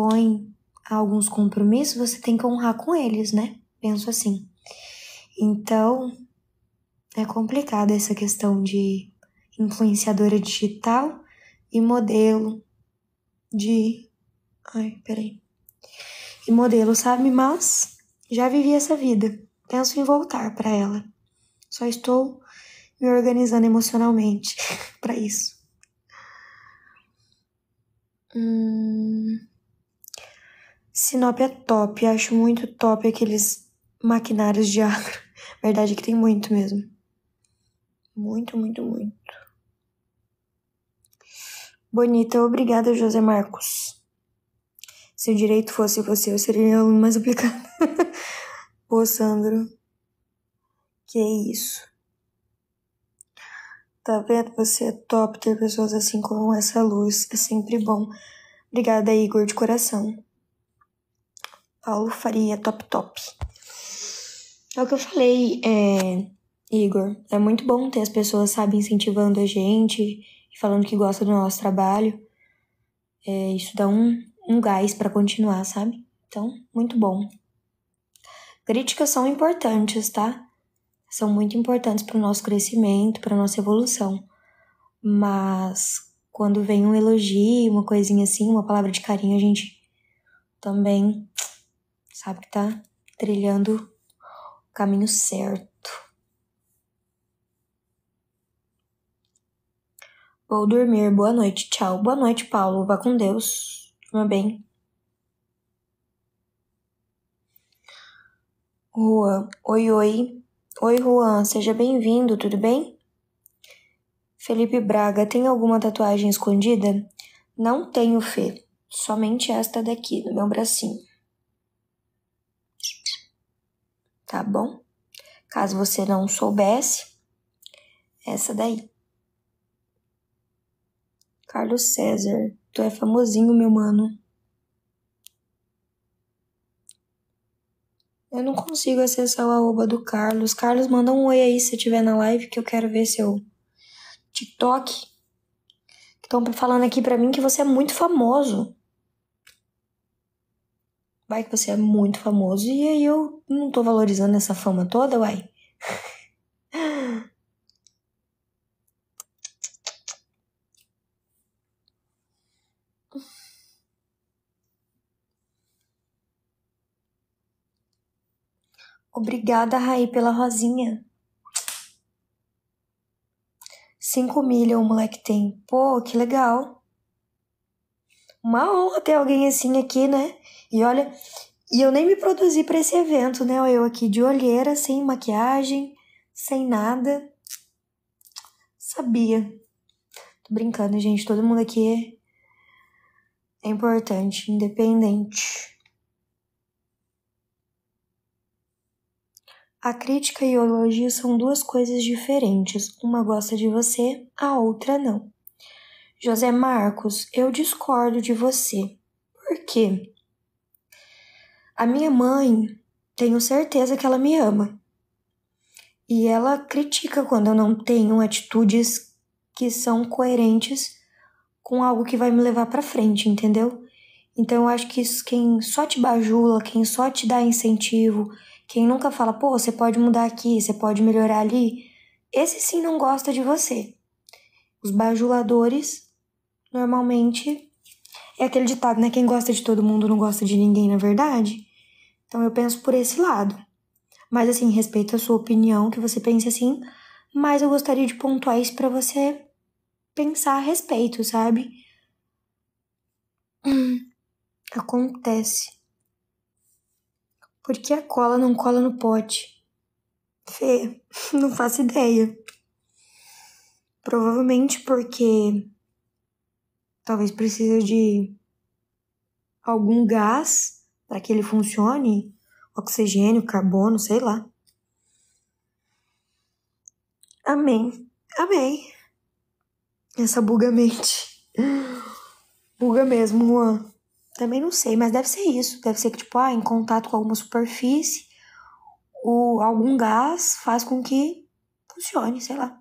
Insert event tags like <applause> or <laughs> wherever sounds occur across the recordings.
propõe a alguns compromissos, você tem que honrar com eles, né? Penso assim. Então, é complicada essa questão de influenciadora digital e modelo de. Ai, peraí. E modelo, sabe? Mas já vivi essa vida. Penso em voltar para ela. Só estou me organizando emocionalmente <laughs> para isso. Hum... Sinop é top, acho muito top aqueles maquinários de agro. <laughs> Verdade é que tem muito mesmo. Muito, muito, muito. Bonita, obrigada, José Marcos. Se o direito fosse você, eu seria o mais aplicado. Pô, <laughs> Sandro. Que é isso. Tá vendo? Você é top ter pessoas assim com essa luz. É sempre bom. Obrigada, Igor, de coração. Paulo Faria Top Top. É o que eu falei, é, Igor. É muito bom ter as pessoas, sabe, incentivando a gente, falando que gosta do nosso trabalho. É, isso dá um, um gás para continuar, sabe? Então, muito bom. Críticas são importantes, tá? São muito importantes para o nosso crescimento, para nossa evolução. Mas quando vem um elogio, uma coisinha assim, uma palavra de carinho, a gente também sabe que tá trilhando o caminho certo. Vou dormir. Boa noite. Tchau. Boa noite, Paulo. Vá com Deus. Durma bem. Juan. Oi, oi. Oi, Juan. Seja bem-vindo, tudo bem? Felipe Braga. Tem alguma tatuagem escondida? Não tenho, Fê. Somente esta daqui, no meu bracinho. tá bom? Caso você não soubesse, essa daí. Carlos César, tu é famosinho, meu mano. Eu não consigo acessar o arroba do Carlos. Carlos, manda um oi aí se tiver na live que eu quero ver seu TikTok. Estão falando aqui para mim que você é muito famoso. Vai que você é muito famoso e aí eu não tô valorizando essa fama toda, uai. Obrigada, Raí, pela rosinha. Cinco milha o moleque tem. Pô, que legal. Uma honra ter alguém assim aqui, né? E olha, e eu nem me produzi para esse evento, né? Eu aqui de olheira, sem maquiagem, sem nada. Sabia. Tô brincando, gente. Todo mundo aqui é importante, independente. A crítica e o elogio são duas coisas diferentes. Uma gosta de você, a outra não. José Marcos, eu discordo de você. Por quê? A minha mãe, tenho certeza que ela me ama. E ela critica quando eu não tenho atitudes que são coerentes com algo que vai me levar para frente, entendeu? Então eu acho que isso, quem só te bajula, quem só te dá incentivo, quem nunca fala, pô, você pode mudar aqui, você pode melhorar ali, esse sim não gosta de você. Os bajuladores normalmente é aquele ditado, né? Quem gosta de todo mundo não gosta de ninguém, na é verdade. Então eu penso por esse lado. Mas assim, respeito a sua opinião, que você pense assim, mas eu gostaria de pontuar isso para você pensar a respeito, sabe? Hum, <clears throat> acontece. Por que a cola não cola no pote? Fê, <laughs> não faço ideia. Provavelmente porque talvez precisa de algum gás para que ele funcione, oxigênio, carbono, sei lá. Amém. Amei. Essa buga mente. Buga mesmo, Juan. Também não sei, mas deve ser isso. Deve ser que, tipo, ah, em contato com alguma superfície, ou algum gás faz com que funcione, sei lá.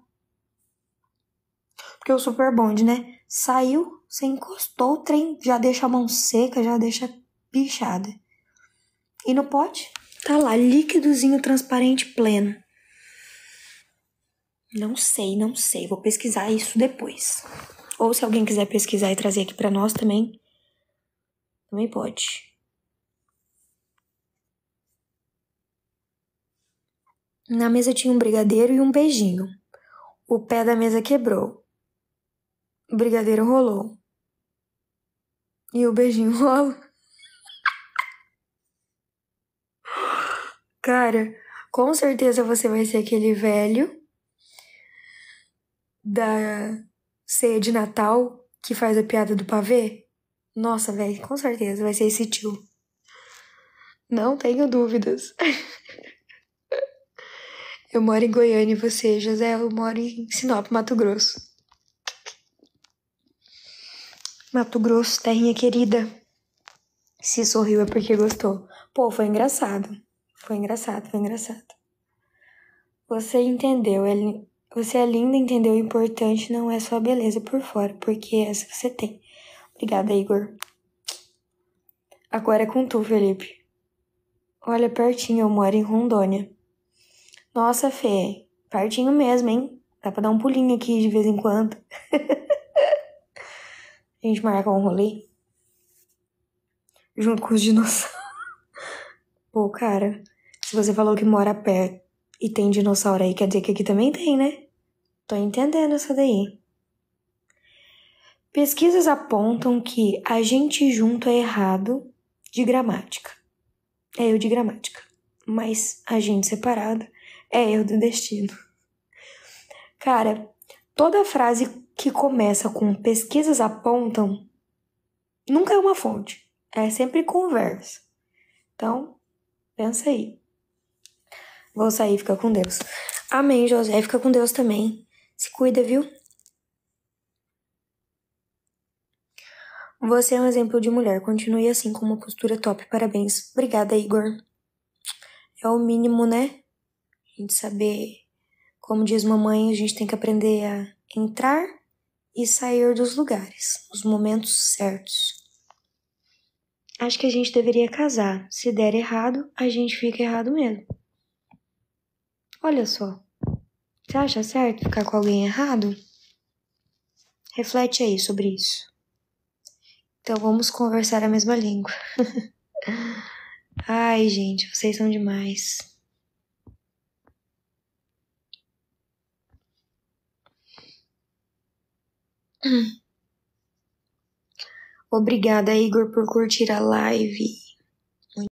Porque o super bonde, né? Saiu, você encostou, o trem já deixa a mão seca, já deixa bichada. E no pote tá lá, líquidozinho transparente pleno. Não sei, não sei, vou pesquisar isso depois. Ou se alguém quiser pesquisar e trazer aqui para nós também, também pode. Na mesa tinha um brigadeiro e um beijinho. O pé da mesa quebrou. O brigadeiro rolou. E o beijinho <laughs> rolou. Cara, com certeza você vai ser aquele velho da ceia de Natal que faz a piada do pavê? Nossa, velho, com certeza vai ser esse tio. Não tenho dúvidas. <laughs> eu moro em Goiânia e você, José, eu moro em Sinop, Mato Grosso. Mato Grosso, terrinha querida. Se sorriu é porque gostou. Pô, foi engraçado. Foi engraçado, foi engraçado. Você entendeu, ele, é você é linda, entendeu? O importante não é só a beleza por fora, porque é essa você tem. Obrigada, Igor. Agora é com tu, Felipe. Olha, pertinho, eu moro em Rondônia. Nossa, Fê, pertinho mesmo, hein? Dá pra dar um pulinho aqui de vez em quando. <laughs> a gente marca um rolê. Junto com os dinossauros. Pô, cara, se você falou que mora perto e tem dinossauro aí, quer dizer que aqui também tem, né? Tô entendendo essa daí. Pesquisas apontam que a gente junto é errado de gramática. É erro de gramática. Mas a gente separado é erro do destino. Cara, toda frase que começa com pesquisas apontam nunca é uma fonte. É sempre conversa. Então, Pensa aí. Vou sair, fica com Deus. Amém, José. Fica com Deus também. Se cuida, viu? Você é um exemplo de mulher. Continue assim com uma postura top. Parabéns. Obrigada, Igor. É o mínimo, né? A gente saber, como diz mamãe, a gente tem que aprender a entrar e sair dos lugares, nos momentos certos. Acho que a gente deveria casar. Se der errado, a gente fica errado mesmo. Olha só. Você acha certo ficar com alguém errado? Reflete aí sobre isso. Então vamos conversar a mesma língua. <laughs> Ai, gente, vocês são demais. Hum. <clears throat> Obrigada, Igor, por curtir a live.